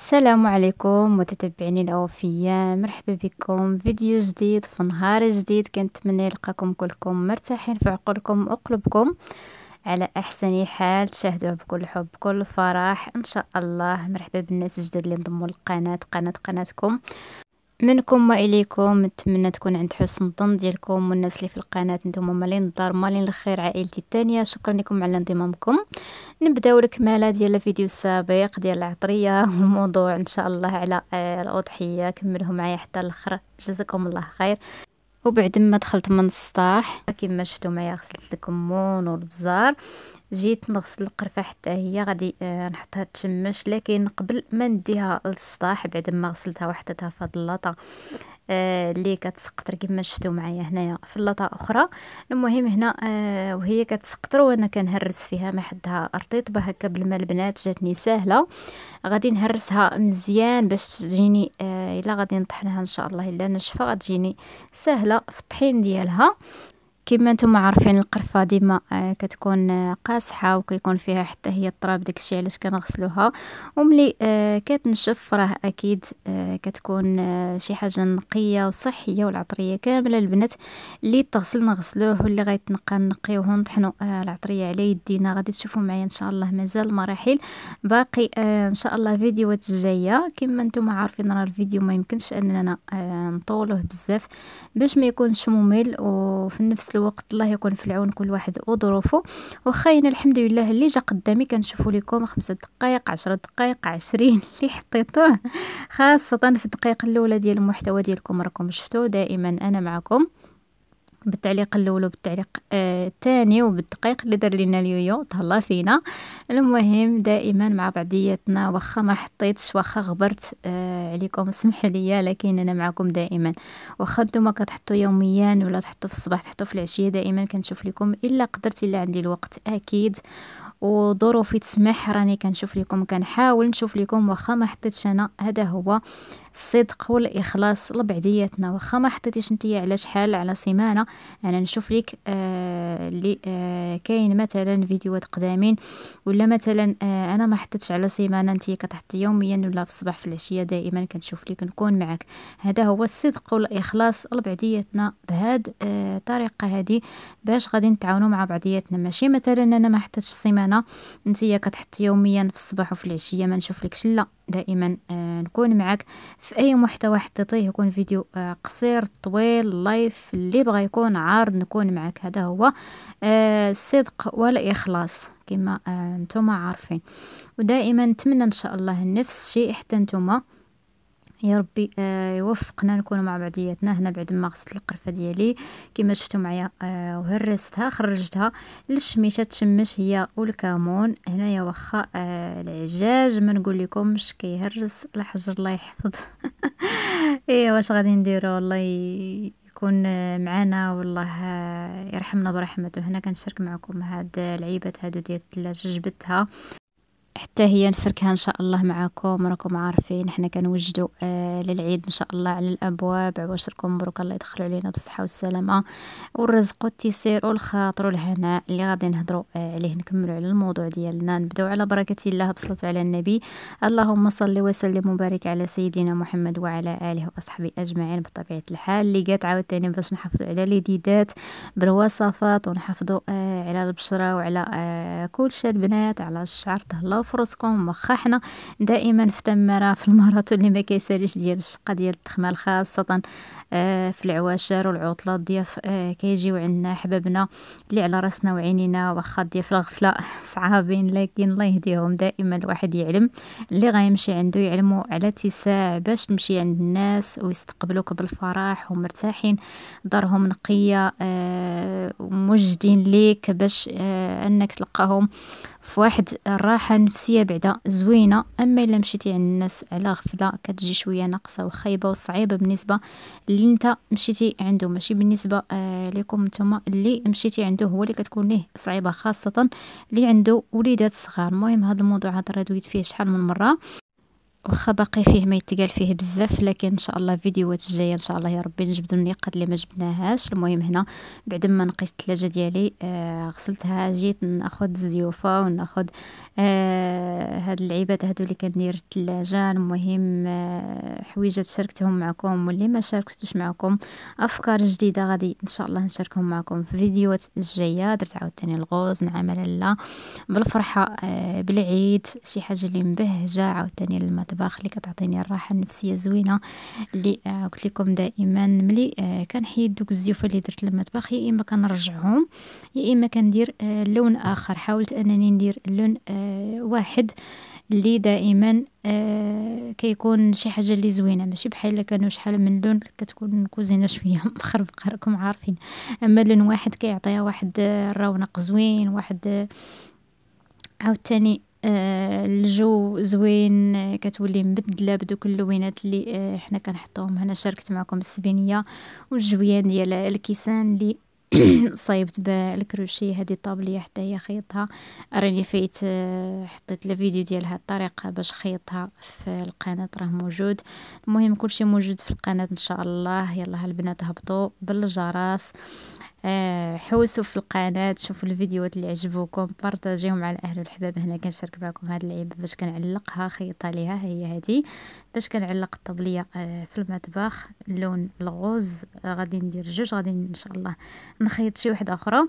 السلام عليكم متتبعيني الاوفياء مرحبا بكم فيديو جديد في نهار جديد كنتمنى يلقاكم كلكم مرتاحين في عقولكم وقلوبكم على احسن حال تشاهدوها بكل حب بكل فرح ان شاء الله مرحبا بالناس الجداد اللي انضموا للقناه قناه قناتكم منكم واليكم نتمنى تكون عند حسن الظن ديالكم والناس اللي في القناه نتوما مالين الدار مالين الخير عائلتي الثانيه شكرا لكم على انضمامكم نبداو الكماله ديال الفيديو السابق ديال العطريه والموضوع ان شاء الله على آه، الاضحيه كملهم معايا حتى الاخر جزاكم الله خير وبعد ما دخلت من السطاح كما شفتوا معايا غسلت الكمون والبزار جيت نغسل القرفه حتى هي غادي آه، نحطها تشمش لكن قبل ما نديها للسطاح بعد ما غسلتها وحطتها في هاد اللاطه آه، اللي كتسقطر كما شفتو معايا هنايا في اللاطه اخرى المهم هنا آه، وهي كتسقطر وانا كنهرس فيها ما حدها رطيطبه هكا بالماء البنات جاتني ساهله غادي نهرسها مزيان باش تجيني الا غادي نطحنها ان شاء الله الا ناشفه غتجيني ساهله في الطحين ديالها كما نتوما عارفين القرفه ديما آه، كتكون آه، قاصحه وكيكون فيها حتى هي التراب داكشي علاش كنغسلوها وملي آه، كتنشف راه اكيد كتكون شي حاجه نقيه وصحيه والعطريه كامله البنات اللي تغسل نغسلوه واللي غيتنقى نقيوه ونطحنوا العطريه على يدينا غادي تشوفوا معايا ان شاء الله مازال مراحل باقي ان شاء الله فيديوهات الجايه كما نتوما عارفين راه الفيديو ما يمكنش اننا نطولوه بزاف باش ما يكونش ممل وفي نفس الوقت الوقت الله يكون في العون كل واحد وظروفه وخاينا الحمد لله اللي جا قدامي كنشوفوا لكم خمسة دقائق عشرة دقائق عشرين اللي حطيتوه خاصة في الدقائق الأولى ديال المحتوى ديالكم راكم شفتوه دائما أنا معكم بالتعليق الاول وبالتعليق آه، الثاني آه وبالدقيق اللي دار لنا اليويو تهلا فينا المهم دائما مع بعضياتنا واخا ما حطيتش واخا غبرت آه عليكم سمحوا لي لكن انا معكم دائما واخا نتوما كتحطوا يوميا ولا تحطوا في الصباح تحطوا في العشيه دائما كنشوف لكم الا قدرت الا عندي الوقت اكيد وظروفي تسمح راني كنشوف لكم كنحاول نشوف لكم واخا ما حطيتش انا هذا هو الصدق والاخلاص لبعدياتنا واخا ما حطيتيش نتيا على شحال على سيمانه انا نشوف لك اللي آه, آه كاين مثلا فيديوهات قدامين ولا مثلا آه انا ما حطيتش على سيمانه نتيا كتحطي يوميا ولا في الصباح في العشيه دائما كنشوف لك نكون معك هذا هو الصدق والاخلاص لبعدياتنا بهاد الطريقه آه هذه باش غادي نتعاونوا مع بعضياتنا ماشي مثلا انا ما حطيتش سيمانه انا نتيا كتحط يوميا في الصباح وفي العشيه ما لكش لا دائما آه نكون معك في اي محتوى حطيتيه يكون فيديو آه قصير طويل لايف اللي بغى يكون عارض نكون معك هذا هو آه الصدق اخلاص كما آه نتوما عارفين ودائما نتمنى ان شاء الله نفس الشيء حتى نتوما يا ربي آه، يوفقنا نكونوا مع بعضياتنا هنا بعد ما غسلت القرفه ديالي كما شفتوا معايا آه، وهرستها خرجتها للشميشة تشمش هي والكمون هنايا واخا آه، العجاج ما نقول لكمش كيهرس الحجر الله يحفظ ايه واش غادي نديرو الله ي... يكون معنا والله يرحمنا برحمته هنا كنشارك معكم هاد العيبات هادو ديال الثلاجه جبتها حتى هي نفركها ان شاء الله معاكم راكم عارفين احنا كنوجدوا آه للعيد ان شاء الله على الابواب عواشركم مبروك الله يدخلوا علينا بالصحه والسلامه والرزق والتيسير والخاطر والهناء اللي غادي نهضروا آه عليه نكملوا على الموضوع ديالنا نبداو على بركه الله بصلاه على النبي اللهم صل وسلم وبارك على سيدنا محمد وعلى اله واصحابه اجمعين بطبيعه الحال اللي جات عاوتاني باش نحافظوا على ليديدات بالوصفات ونحافظوا آه على البشره وعلى آه، كل شيء البنات على الشعر تهلاو فرصكم واخا حنا دائما في تمره في الماراثون اللي ما كيساليش ديال الشقه ديال التخمال خاصه آه، في العواشر والعطلات ضياف آه، كيجيو عندنا حبابنا اللي على راسنا وعينينا واخا ضياف الغفله صعابين لكن الله يهديهم دائما الواحد يعلم اللي غيمشي عنده يعلمو على تساع باش تمشي عند الناس ويستقبلوك بالفرح ومرتاحين دارهم نقيه آه، مجدين ليك باش أنك تلقاهم في واحد الراحة نفسية بعدا زوينة أما إلا مشيتي عند الناس على غفلة كتجي شوية ناقصة وخايبة وصعيبة بالنسبة اللي انت مشيتي عنده ماشي بالنسبة آه لكم نتوما اللي مشيتي عنده هو اللي كتكون ليه صعيبة خاصة اللي عنده وليدات صغار المهم هذا الموضوع هذا دويت فيه شحال من مرة واخا باقي فيه ما يتقال فيه بزاف لكن ان شاء الله فيديوهات الجايه ان شاء الله يا ربي نجبدوا النقاط اللي ما جبناهاش المهم هنا بعد ما نقيت الثلاجه ديالي آه غسلتها جيت ناخذ الزيوفه وناخذ آه هاد العيبات هادو اللي كندير الثلاجه المهم آه حويجات شاركتهم معكم واللي ما شاركتوش معكم افكار جديده غادي ان شاء الله نشاركهم معكم في فيديوهات الجايه درت عاوتاني الغوز نعم لا بالفرحه آه بالعيد شي حاجه اللي مبهجه عاوتاني الطباخ اللي كتعطيني الراحه النفسيه زوينه اللي قلت لكم دائما ملي آه، كنحيد دوك الزيوفه اللي درت للمطبخ يا اما كنرجعهم يا اما كندير آه، لون اخر حاولت انني ندير لون آه، واحد اللي دائما كيكون شي حاجه اللي زوينه ماشي بحال كانوا شحال من لون كتكون كوزينه شويه مخربقه راكم عارفين اما لون واحد كيعطيها واحد الرونق زوين واحد عاوتاني الجو زوين كتولي مبدلة بدوك اللوينات اللي آه، حنا كنحطوهم هنا شاركت معكم السبينية والجويان ديال الكيسان اللي صايبت بالكروشي هذه الطابليه حتى هي خيطها راني فايت آه، حطيت الفيديو ديالها الطريقه باش خيطها في القناه راه موجود المهم كلشي موجود في القناه ان شاء الله يلا البنات هبطوا بالجرس آه، حوسوا في القناة شوفوا الفيديوهات اللي عجبوكم بارطاجيو مع الأهل والحباب هنا كنشارك معكم هاد العلبة باش كنعلقها خيطة ليها هي هادي باش كنعلق الطبلية آه، في المطبخ اللون الغوز آه، غادي ندير جوج غادي إن شاء الله نخيط شي وحدة أخرى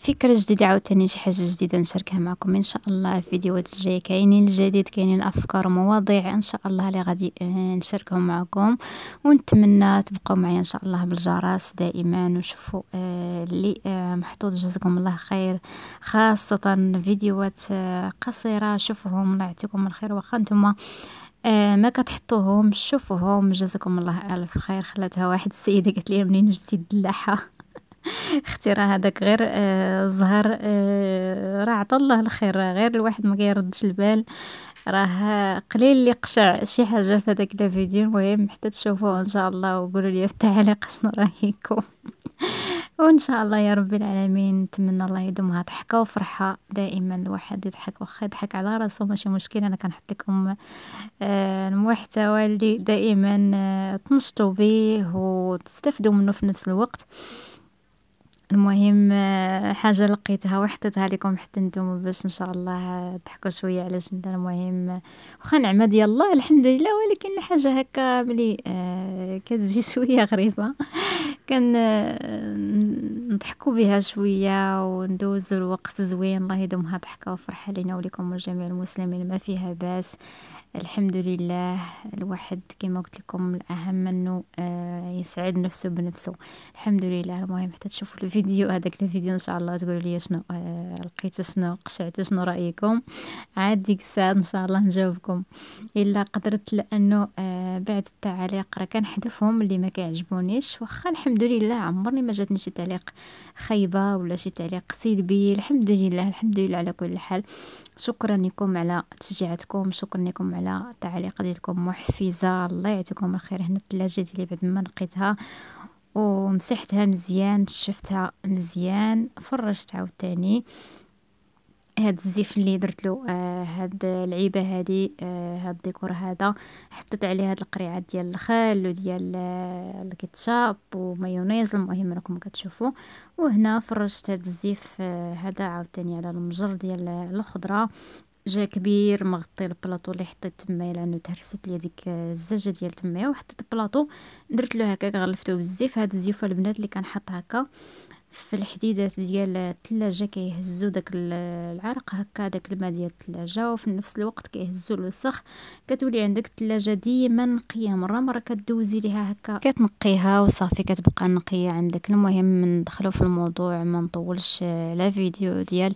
فكرة جديدة عاوتاني شي حاجة جديدة نشاركها معكم ان شاء الله في الفيديوهات الجاية كاينين الجديد كاينين افكار ومواضيع ان شاء الله اللي غادي آه، نشاركهم معكم ونتمنى تبقوا معايا ان شاء الله بالجرس دائما وشوفوا آه، اللي آه، محطوط جزاكم الله خير خاصة فيديوهات قصيرة شوفوهم الله يعطيكم الخير واخا نتوما آه ما كتحطوهم شوفوهم جزاكم الله الف خير خلاتها واحد السيده قالت لي منين جبتي الدلاحه اختي راه هذاك غير الزهر آه، آه، راه عطا الله الخير غير الواحد ما كيردش البال راه قليل اللي قشع شي حاجه في هذاك الفيديو المهم حتى تشوفوه ان شاء الله وقولوا لي في التعليق شنو رايكم وان شاء الله يا رب العالمين نتمنى الله يدومها ضحكه وفرحه دائما الواحد يضحك واخا يضحك على راسو ماشي مشكل انا كنحط لكم آه، المحتوى اللي دائما تنشطوا به وتستفدوا منه في نفس الوقت المهم آه، حاجة لقيتها وحطيتها لكم حتى نتوما باش ان شاء الله تضحكوا شويه على شنو المهم واخا نعمه ديال الله الحمد لله ولكن حاجه هكا ملي آه، كتجي شويه غريبه كان آه، نضحكوا بها شويه وندوزوا الوقت زوين الله يدومها ضحكه وفرحه لينا ولكم جميع المسلمين ما فيها باس الحمد لله الواحد كما قلت لكم الاهم انه آه، يسعد نفسه بنفسه الحمد لله المهم حتى تشوفوا الفيديو هذاك الفيديو ان شاء الله تقولوا لي شنو آه، لقيتو شنو قشعتو شنو رايكم عاد ديك الساعه ان شاء الله نجاوبكم الا قدرت لانه آه بعد التعاليق راه كنحذفهم اللي ما كيعجبونيش واخا الحمد لله عمرني ما جاتني شي تعليق خايبه ولا شي تعليق سلبي الحمد لله الحمد لله على كل حال شكرا لكم على تشجيعاتكم شكرا لكم على التعليقات ديالكم محفزه الله يعطيكم الخير هنا الثلاجه ديالي بعد ما نقيتها ومسحتها مزيان شفتها مزيان فرشت عاوتاني هاد الزيف اللي درت له آه هاد العيبه هادي آه هاد الديكور هذا حطيت عليه هاد القريعات ديال الخل وديال آه، الكيتشاب ومايونيز المهم راكم كتشوفوا وهنا فرشت هاد الزيف آه هذا عاوتاني على المجر ديال الخضره جا كبير مغطي البلاطو اللي حطيت تمايا لانه تهرست لي ديك آه، الزجه ديال تمايا وحطيت البلاطو درت له هكاك غلفته بالزيف هاد الزيوف البنات اللي كنحط هكا في الحديدات ديال الثلاجه كيهزوا داك العرق هكا داك الماء ديال الثلاجه وفي نفس الوقت كيهزوا الوسخ كتولي عندك الثلاجه ديما نقيه مره مره كدوزي ليها هكا كتنقيها وصافي كتبقى نقيه عندك المهم ندخلو في الموضوع ما نطولش لا فيديو ديال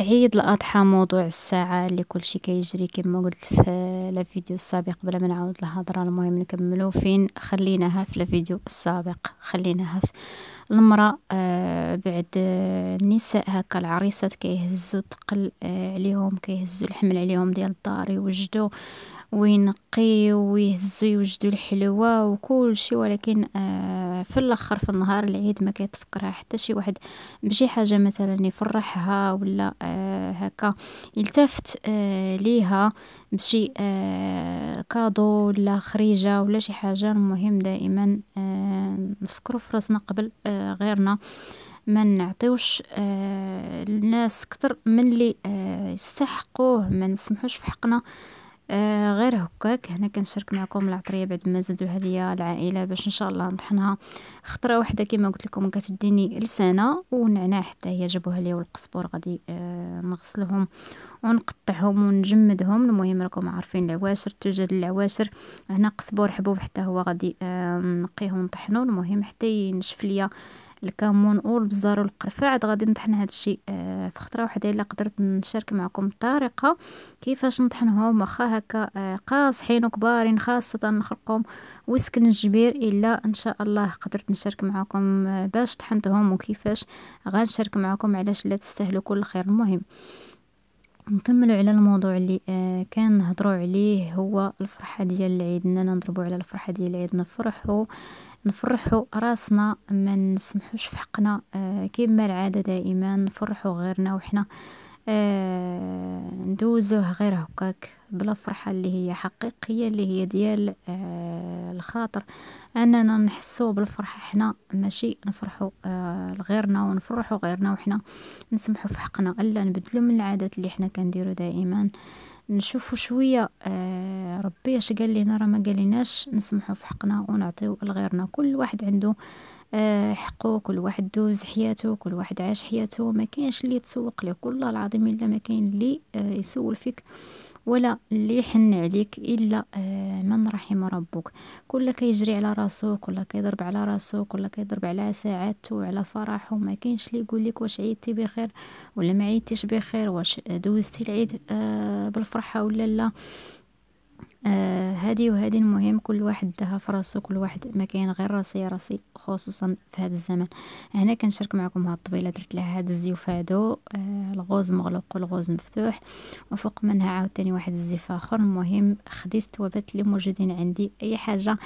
عيد الأضحى موضوع الساعة اللي كل شيء كيجري كما قلت في الفيديو السابق بلا ما نعاود الهضرة المهم نكملو فين خليناها في الفيديو السابق خليناها في المرأة آه، بعد آه، النساء هكا العريسات كيهزو الثقل آه، عليهم كيهزو الحمل عليهم ديال الدار يوجدو وينقيو ويهزو يوجدو الحلوى وكلشي ولكن آه، في الاخر في النهار العيد ما كيتفكرها حتى شي واحد بشي حاجه مثلا يفرحها ولا آه، هكا التفت آه، ليها بشي كادو ولا خريجه ولا شي حاجه المهم دائما نفكروا في راسنا قبل غيرنا ما نعطيوش الناس كتر من اللي يستحقوه ما نسمحوش في حقنا آه، غير هكاك هنا كنشارك معكم العطريه بعد ما زادوها ليا العائله باش ان شاء الله نطحنها خطره واحده كما قلت لكم كتديني لسانه ونعناع حتى هي جابوها لي والقزبور غادي آه، نغسلهم ونقطعهم ونجمدهم المهم راكم عارفين العواشر توجد العواشر هنا قزبور حبوب حتى هو غادي آه، نقيه ونطحنه المهم حتى ينشف ليا الكمون والبزار والقرفه عاد غادي نطحن هذا الشيء آه في خطره واحده الا قدرت نشارك معكم الطريقه كيفاش نطحنهم واخا هكا آه قاصحين وكبارين خاصه نخرقهم ويسكن الجبير الا ان شاء الله قدرت نشارك معكم آه باش طحنتهم وكيفاش غنشارك معكم علاش لا تستاهلوا كل خير المهم نكملوا على الموضوع اللي آه كان نهضروا عليه هو الفرحه ديال العيد اننا نضربوا على الفرحه ديال العيد نفرحوا نفرحوا راسنا ما نسمحوش في حقنا آه، كما العاده دائما نفرحوا غيرنا وحنا آه، ندوزوه غير هكاك بلا فرحه اللي هي حقيقيه اللي هي ديال آه، الخاطر اننا نحسو بالفرحه حنا ماشي نفرحوا لغيرنا ونفرحوا غيرنا وحنا نسمحوا في حقنا الا نبدلو من العادات اللي حنا كنديرو دائما نشوفوا شويه آه ربي اش قال لنا راه ما قاليناش نسمحوا في حقنا ونعطيو لغيرنا كل واحد عنده آه حقه كل واحد دوز حياته كل واحد عاش حياته ما كاينش اللي يتسوق لك والله العظيم الا ما كاين اللي آه يسول فيك ولا اللي يحن عليك الا آه، من رحم ربك كل كيجري على راسو كل كيضرب على راسو كل كيضرب على ساعاته وعلى فرحه ما كاينش اللي يقول لك واش عيتي بخير ولا ما عيتيش بخير واش دوزتي العيد آه، بالفرحه ولا لا آه هادي وهادي المهم كل واحد داها فراسو كل واحد ما كاين غير راسي راسي خصوصا في هذا الزمن هنا كنشارك معكم هاد الطبيله درت لها هاد الزيوف هادو آه الغوز مغلق والغوز مفتوح وفوق منها عاوتاني واحد الزيف اخر المهم خديت التوابات اللي موجودين عندي اي حاجه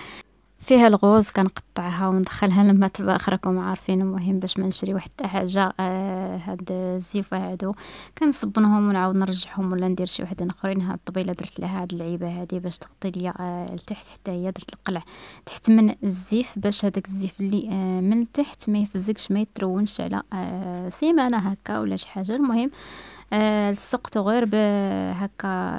فيها الغوز كنقطعها وندخلها لما تبقى راكم عارفين المهم باش ما نشري واحد حاجه آه هاد الزيفه هادو كنصبنهم ونعاود نرجعهم ولا ندير شي وحده اخرين هاد الطبيله درت لها هاد اللعيبه هادي باش تغطي ليا آه لتحت حتى هي درت القلع تحت من الزيف باش هذاك الزيف اللي آه من تحت ما يفزقش ما يترونش على آه سيمانه هكا ولا شي حاجه المهم آه، السقط غير بهكا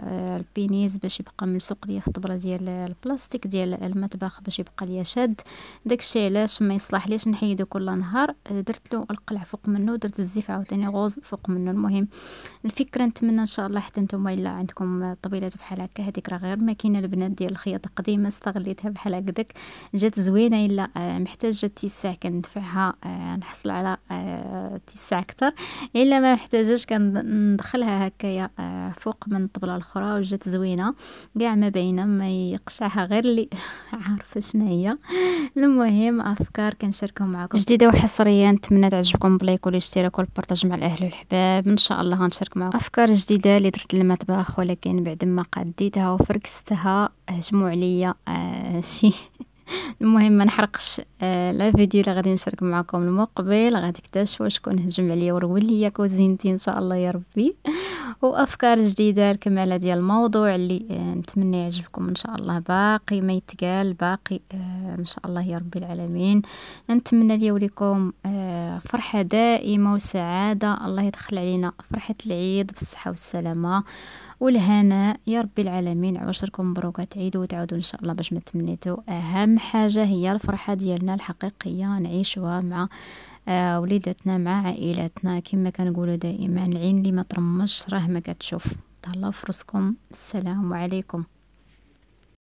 آه، البينيز باش يبقى ملصق ليا في الطبله ديال البلاستيك ديال المطبخ باش يبقى ليا شاد داكشي علاش ما يصلح ليش نحيدو كل نهار آه، درت له القلع فوق منه درت الزيف عاوتاني غوز فوق منه المهم الفكره نتمنى ان شاء الله حتى نتوما الا عندكم طبيلات بحال هكا هذيك راه غير ماكينه البنات ديال الخياطه قديمه استغليتها بحال هكاك جات زوينه الا محتاجه تيساع كندفعها نحصل على تيساع اكثر الا ما محتاجاش كن ندخلها هكايا آه، فوق من الطبله الاخرى وجات زوينه كاع ما باينه ما يقشعها غير اللي عارفه شنو هي المهم افكار كنشاركهم معكم جديده وحصريا نتمنى تعجبكم بلايك والاشتراك والبارطاج مع الاهل والحباب ان شاء الله غنشارك معكم افكار جديده اللي درت للمطبخ ولكن بعد ما قديتها وفركستها هجموا عليا آه شي المهم ما نحرقش آه، لا فيديو اللي غادي نشارك معكم المقبل غادي تكتشفوا شكون هجم عليا ورول ليا كوزينتي ان شاء الله يا ربي وافكار جديده الكماله ديال الموضوع اللي آه، نتمنى يعجبكم ان شاء الله باقي ما يتقال باقي آه، ان شاء الله يا ربي العالمين نتمنى لي وليكم فرحه دائمه وسعاده الله يدخل علينا فرحه العيد بالصحه والسلامه والهناء يا رب العالمين عواشركم مبروكات عيد وتعودوا ان شاء الله باش ما تمنيتو اهم حاجه هي الفرحه ديالنا الحقيقيه نعيشوها مع آه وليداتنا مع عائلاتنا كما كنقولوا دائما العين اللي ما ترمش راه ما كتشوف تهلاو فرصكم السلام عليكم